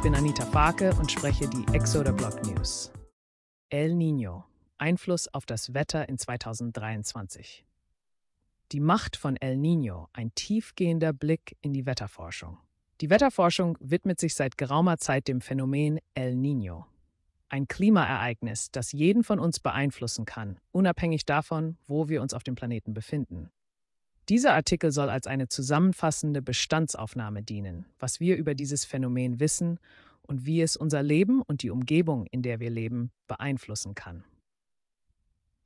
Ich bin Anita Farke und spreche die Exoder Blog News. El Niño Einfluss auf das Wetter in 2023. Die Macht von El Niño, ein tiefgehender Blick in die Wetterforschung. Die Wetterforschung widmet sich seit geraumer Zeit dem Phänomen El Niño, ein Klimaereignis, das jeden von uns beeinflussen kann, unabhängig davon, wo wir uns auf dem Planeten befinden. Dieser Artikel soll als eine zusammenfassende Bestandsaufnahme dienen, was wir über dieses Phänomen wissen und wie es unser Leben und die Umgebung, in der wir leben, beeinflussen kann.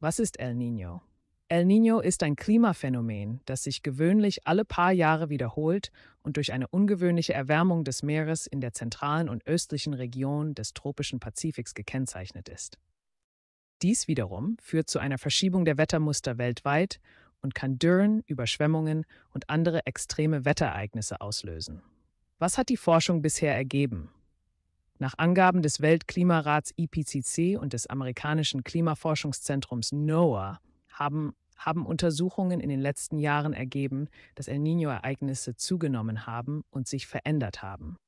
Was ist El Niño? El Niño ist ein Klimaphänomen, das sich gewöhnlich alle paar Jahre wiederholt und durch eine ungewöhnliche Erwärmung des Meeres in der zentralen und östlichen Region des tropischen Pazifiks gekennzeichnet ist. Dies wiederum führt zu einer Verschiebung der Wettermuster weltweit und kann Dürren, Überschwemmungen und andere extreme Wetterereignisse auslösen. Was hat die Forschung bisher ergeben? Nach Angaben des Weltklimarats IPCC e und des amerikanischen Klimaforschungszentrums NOAA haben, haben Untersuchungen in den letzten Jahren ergeben, dass El Niño-Ereignisse zugenommen haben und sich verändert haben.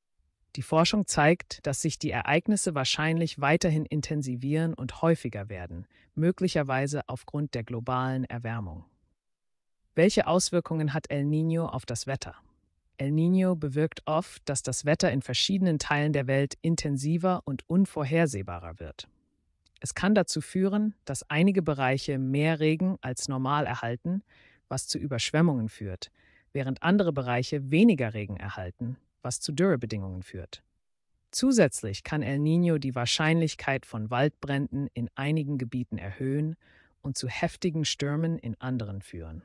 Die Forschung zeigt, dass sich die Ereignisse wahrscheinlich weiterhin intensivieren und häufiger werden, möglicherweise aufgrund der globalen Erwärmung. Welche Auswirkungen hat El Niño auf das Wetter? El Niño bewirkt oft, dass das Wetter in verschiedenen Teilen der Welt intensiver und unvorhersehbarer wird. Es kann dazu führen, dass einige Bereiche mehr Regen als normal erhalten, was zu Überschwemmungen führt, während andere Bereiche weniger Regen erhalten, was zu Dürrebedingungen führt. Zusätzlich kann El Niño die Wahrscheinlichkeit von Waldbränden in einigen Gebieten erhöhen und zu heftigen Stürmen in anderen führen.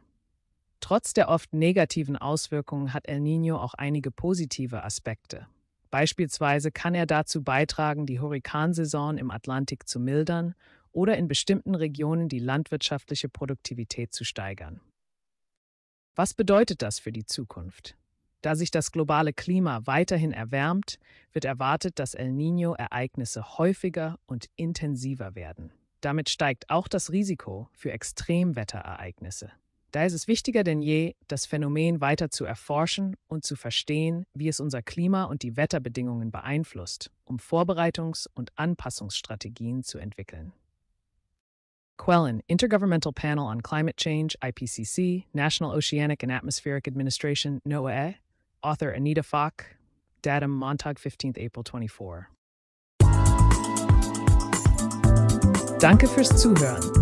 Trotz der oft negativen Auswirkungen hat El Niño auch einige positive Aspekte. Beispielsweise kann er dazu beitragen, die Hurrikansaison im Atlantik zu mildern oder in bestimmten Regionen die landwirtschaftliche Produktivität zu steigern. Was bedeutet das für die Zukunft? Da sich das globale Klima weiterhin erwärmt, wird erwartet, dass El Niño-Ereignisse häufiger und intensiver werden. Damit steigt auch das Risiko für Extremwetterereignisse. Da ist es wichtiger denn je, das Phänomen weiter zu erforschen und zu verstehen, wie es unser Klima und die Wetterbedingungen beeinflusst, um Vorbereitungs- und Anpassungsstrategien zu entwickeln. Quellen, Intergovernmental Panel on Climate Change, IPCC, National Oceanic and Atmospheric Administration, NOAA, author Anita Falk, datum Montag, 15 April 24. Danke fürs Zuhören.